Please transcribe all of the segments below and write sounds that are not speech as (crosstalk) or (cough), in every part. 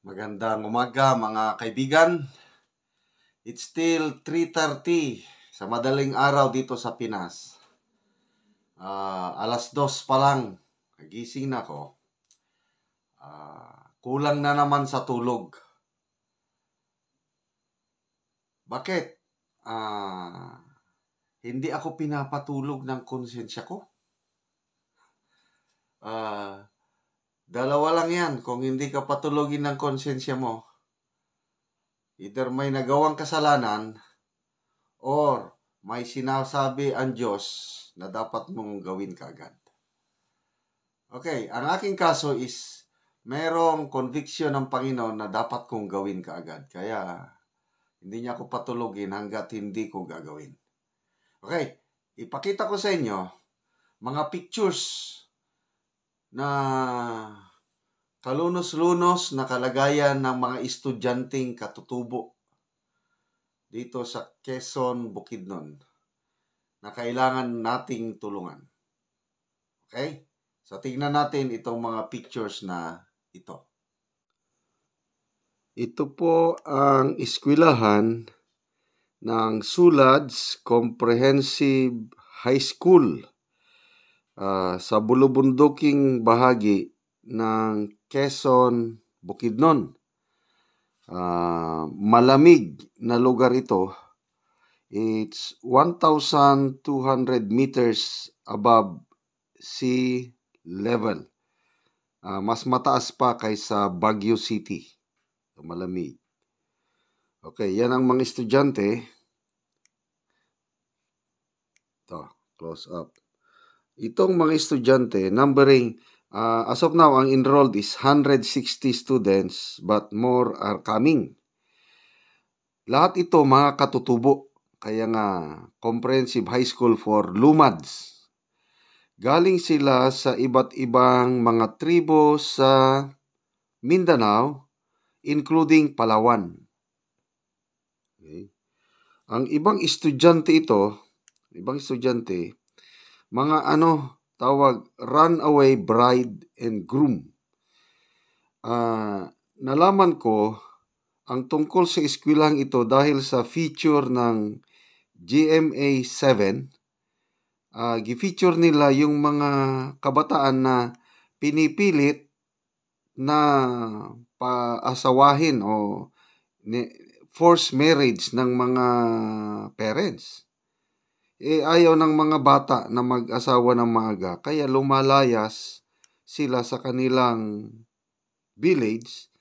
Magandang umaga mga kaibigan. It's still 3.30 sa madaling araw dito sa Pinas. Uh, alas dos pa lang. Nagising na ako. Uh, kulang na naman sa tulog. Bakit? Uh, hindi ako pinapatulog ng konsensya ko. Uh, Dalawa lang yan kung hindi ka patulogin ng konsensya mo. Either may nagawang kasalanan or may sinasabi ang Diyos na dapat mong gawin kaagad. Okay, ang aking kaso is merong conviction ng Panginoon na dapat kong gawin kaagad. Kaya hindi niya ako patulogin hanggat hindi ko gagawin. Okay, ipakita ko sa inyo mga pictures na kalunos-lunos na kalagayan ng mga estudyanteng katutubo dito sa Quezon, Bukidnon na kailangan nating tulungan. Okay? So, tingnan natin itong mga pictures na ito. Ito po ang eskwelahan ng Sulads Comprehensive High School Ah, sa bulubunduking bahagi ng Quezon, Bukidnon. Uh, malamig na lugar ito. It's 1,200 meters above sea level. Uh, mas mataas pa kaysa Baguio City. So, malamig. Okay, yan ang mga estudyante. Ito, close up. Itong mga estudyante, numbering, uh, as of now, ang enrolled is 160 students but more are coming. Lahat ito mga katutubo, kaya nga Comprehensive High School for Lumads. Galing sila sa iba't ibang mga tribo sa Mindanao, including Palawan. Okay. Ang ibang estudyante ito, ibang estudyante, mga ano, tawag, runaway bride and groom. Uh, nalaman ko ang tungkol sa eskwelahang ito dahil sa feature ng GMA 7. Uh, ah, gi-feature nila yung mga kabataan na pinipilit na paasawahin o forced marriage ng mga parents eh ayaw ng mga bata na mag-asawa ng maaga. Kaya lumalayas sila sa kanilang village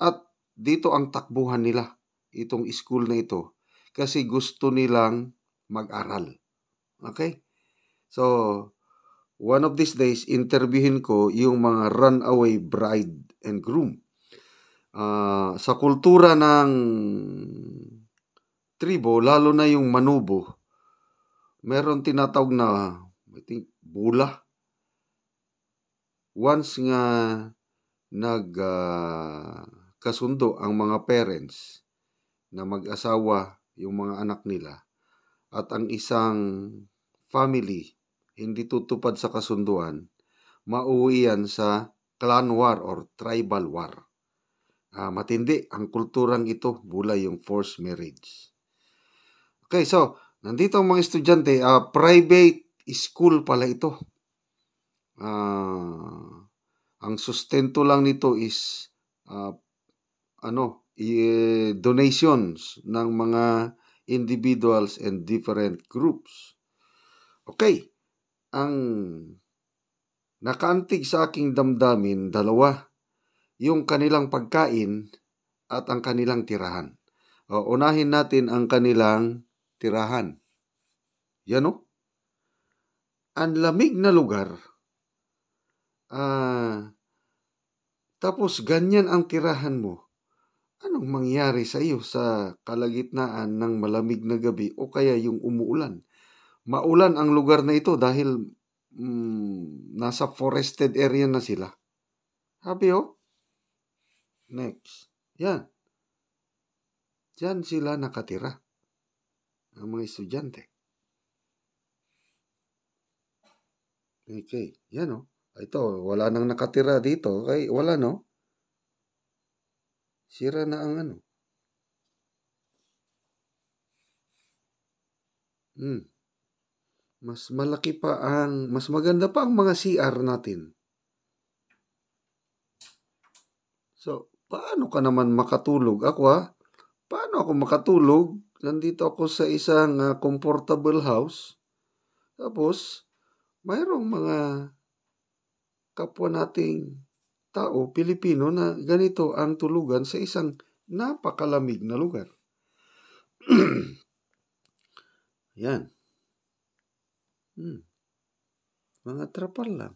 at dito ang takbuhan nila, itong school na ito, kasi gusto nilang mag-aral. Okay? So, one of these days, interviewin ko yung mga runaway bride and groom. Uh, sa kultura ng tribo, lalo na yung manubo, meron tinatawag na, I think, bula. Once nga nagkasundo ah, uh, ang mga parents na mag-asawa yung mga anak nila at ang isang family hindi tutupad sa kasunduan, mauwi yan sa clan war or tribal war. Uh, matindi ang kulturang ito, bula yung forced marriage. Okay, so Nandito ang mga estudyante, uh, private school pala ito. Uh, ang sustento lang nito is uh, ano, donations ng mga individuals and different groups. Okay, ang nakaantig sa aking damdamin, dalawa, yung kanilang pagkain at ang kanilang tirahan. O, unahin natin ang kanilang tirahan. Yan o. Ang lamig na lugar. Ah, tapos ganyan ang tirahan mo. Anong mangyari sa iyo sa kalagitnaan ng malamig na gabi o kaya yung umuulan? Maulan ang lugar na ito dahil mm, nasa forested area na sila. Happy oh? Next. Yan. Yan sila nakatira ang mga estudyante. Okay, yan o. Oh. Ito, wala nang nakatira dito. Okay, wala no. Sira na ang ano. Hmm. Mas malaki pa ang, mas maganda pa ang mga CR natin. So, paano ka naman makatulog? Ako ha? Ah, paano ako makatulog nandito ako sa isang uh, comfortable house. Tapos, mayroong mga kapwa nating tao, Pilipino, na ganito ang tulugan sa isang napakalamig na lugar. (clears throat) Yan. Hmm. Mga trapal lang.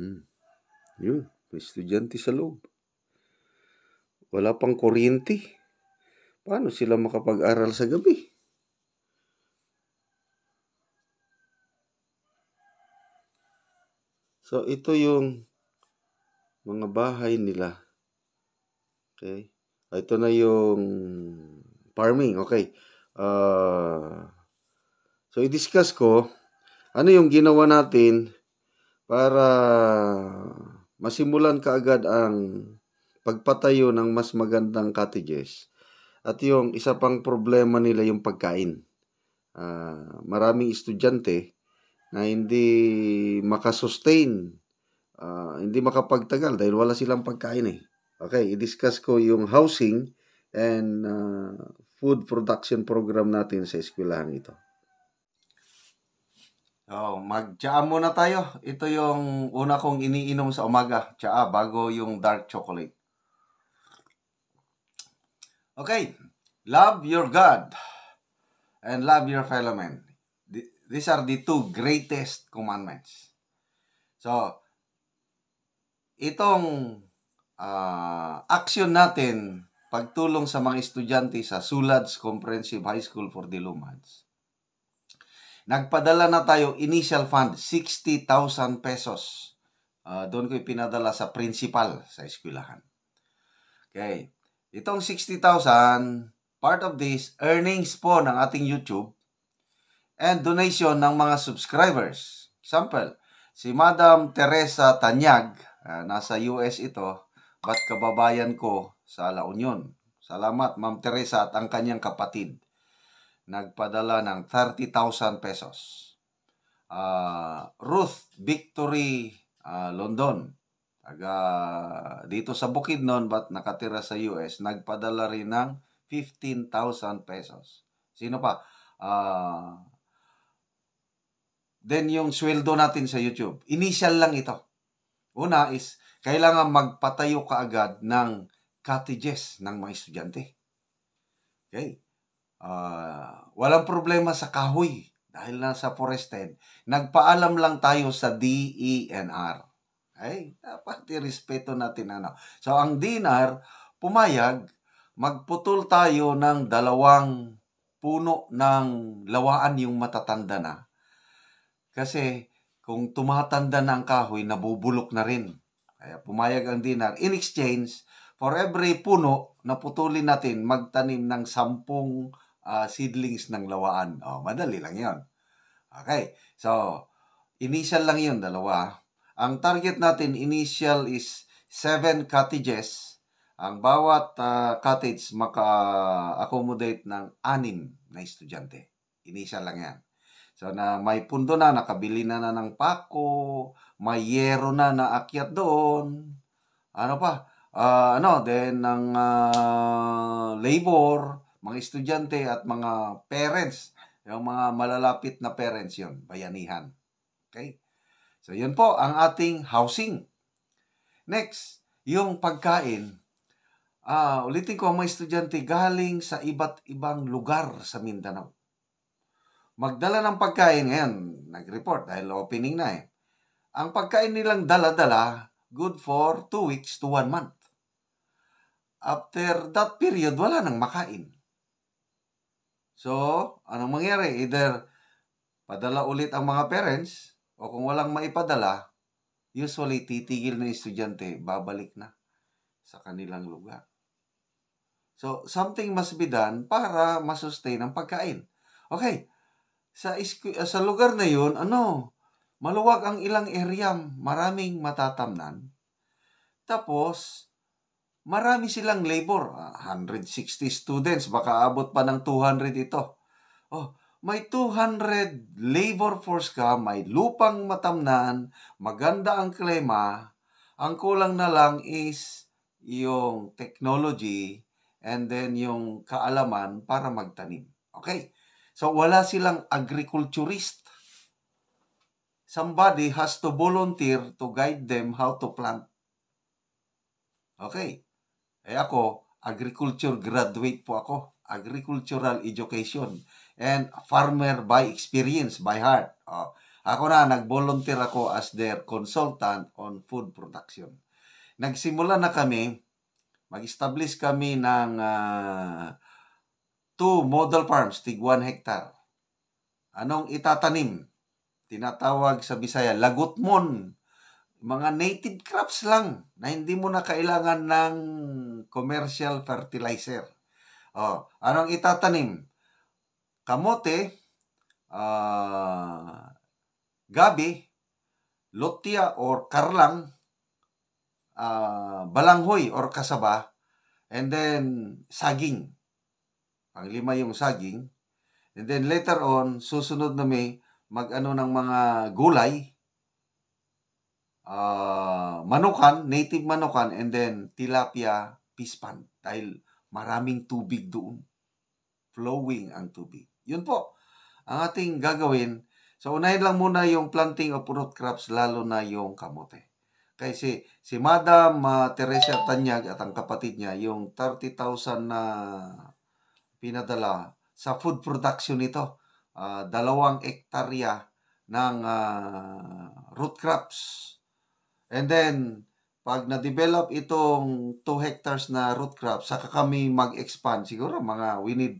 Hmm. Yun, may estudyante sa loob. Wala pang kuryente. Paano sila makapag-aral sa gabi? So, ito yung mga bahay nila. Okay? Ah, ito na yung farming. Okay. Uh, so, i-discuss ko ano yung ginawa natin para masimulan kaagad ang pagpatayo ng mas magandang cottages. At yung isa pang problema nila yung pagkain. Uh, maraming estudyante na hindi makasustain, uh, hindi makapagtagal dahil wala silang pagkain eh. Okay, i-discuss ko yung housing and uh, food production program natin sa eskwelahan ito. Oh, mag-tsaa muna tayo. Ito yung una kong iniinom sa umaga, tsaa bago yung dark chocolate. Okay, love your God and love your fellow man. These are the two greatest commandments. So, itong uh, ah, action natin pagtulong sa mga estudyante sa Sulads Comprehensive High School for the Lumads Nagpadala na tayo initial fund 60,000 pesos. Uh, doon ko ipinadala sa principal sa eskwelahan. Okay. Itong 60,000, part of this earnings po ng ating YouTube and donation ng mga subscribers. Example, si Madam Teresa Tanyag, uh, nasa US ito, but kababayan ko sa La Union. Salamat Ma'am Teresa at ang kanyang kapatid nagpadala ng 30,000 pesos. Uh, Ruth Victory uh, London, taga dito sa Bukid noon but nakatira sa US, nagpadala rin ng 15,000 pesos. Sino pa? Uh, then yung sweldo natin sa YouTube, initial lang ito. Una is, kailangan magpatayo ka agad ng cottages ng mga estudyante. Okay? Uh, walang problema sa kahoy dahil nasa forested. Nagpaalam lang tayo sa DENR. Ay, Dapat irespeto natin ano. So, ang DENR, pumayag, magputol tayo ng dalawang puno ng lawaan yung matatanda na. Kasi kung tumatanda na ang kahoy, nabubulok na rin. Kaya pumayag ang DENR. In exchange, for every puno na putulin natin, magtanim ng sampung uh, seedlings ng lawaan. Oh, madali lang yon. Okay. So, initial lang 'yon dalawa. Ang target natin, initial is 7 cottages. Ang bawat uh, cottage maka-accommodate ng anim na estudyante. Initial lang yan. So, na may pundo na, nakabili na na ng pako, may yero na na akyat doon. Ano pa? Uh, ano, then ng uh, labor, mga estudyante at mga parents, yung mga malalapit na parents yon, bayanihan. Okay? So, yun po ang ating housing. Next, yung pagkain. Ah, ulitin ko ang mga estudyante galing sa iba't ibang lugar sa Mindanao. Magdala ng pagkain ngayon, nag-report dahil opening na eh. Ang pagkain nilang dala-dala, good for 2 weeks to 1 month. After that period, wala nang makain. So, anong mangyari? Either padala ulit ang mga parents o kung walang maipadala, usually titigil na estudyante, babalik na sa kanilang lugar. So, something must be done para masustain ang pagkain. Okay, sa, eh, sa lugar na 'yon, ano, maluwag ang ilang area, maraming matatamnan. Tapos, marami silang labor. 160 ah, students, baka abot pa ng 200 ito. Oh, may 200 labor force ka, may lupang matamnan, maganda ang klima, ang kulang na lang is yung technology and then yung kaalaman para magtanim. Okay? So wala silang agriculturist. Somebody has to volunteer to guide them how to plant. Okay? Eh ako, agriculture graduate po ako. Agricultural education. And farmer by experience, by heart. Oh, ako na, nag-volunteer ako as their consultant on food production. Nagsimula na kami, mag-establish kami ng uh, two model farms, tig 1 hectare. Anong itatanim? Tinatawag sa Bisaya, lagutmon mga native crops lang na hindi mo na kailangan ng commercial fertilizer. Oh, anong itatanim? Kamote, uh, gabi, lotia or karlang, uh, balanghoy or kasaba, and then saging. Ang lima yung saging. And then later on, susunod na may mag-ano ng mga gulay, uh, ah, manukan, native manukan, and then tilapia pispan. Dahil maraming tubig doon. Flowing ang tubig. Yun po, ang ating gagawin. So, unahin lang muna yung planting of root crops, lalo na yung kamote. Kasi si Madam uh, Teresa Tanyag at ang kapatid niya, yung 30,000 na pinadala sa food production nito, uh, dalawang ektarya ng uh, root crops And then, pag na-develop itong 2 hectares na root crop, saka kami mag-expand. Siguro mga, we need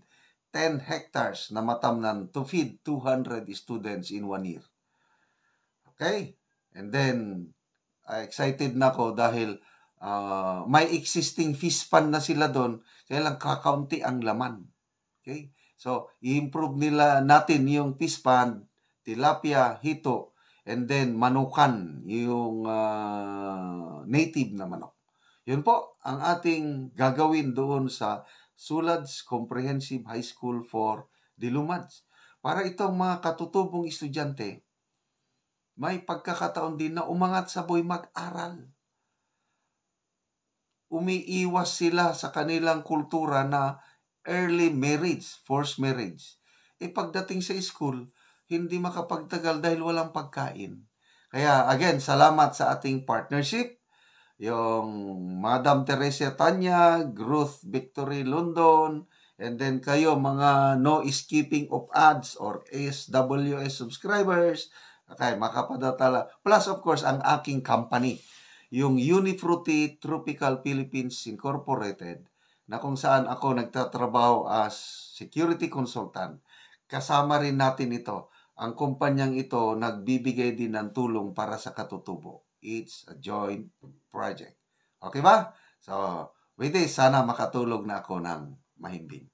10 hectares na matamnan to feed 200 students in one year. Okay? And then, uh, excited na ako dahil uh, may existing fish pan na sila doon, kaya lang kakaunti ang laman. Okay? So, i-improve nila natin yung fish pan, tilapia, hito, and then manukan, yung uh, native na manok. Yun po ang ating gagawin doon sa Sulads Comprehensive High School for Dilumads. Para itong mga katutubong estudyante, may pagkakataon din na umangat sa boy mag-aral. Umiiwas sila sa kanilang kultura na early marriage, forced marriage. E pagdating sa school, hindi makapagtagal dahil walang pagkain. Kaya again, salamat sa ating partnership. Yung Madam Teresa Tanya, Growth Victory London, and then kayo mga no skipping of ads or SWS subscribers, okay, makapadatala. Plus of course, ang aking company, yung Unifruity Tropical Philippines Incorporated, na kung saan ako nagtatrabaho as security consultant. Kasama rin natin ito ang kumpanyang ito nagbibigay din ng tulong para sa katutubo. It's a joint project. Okay ba? So, Wait, sana makatulog na ako ng mahimbing.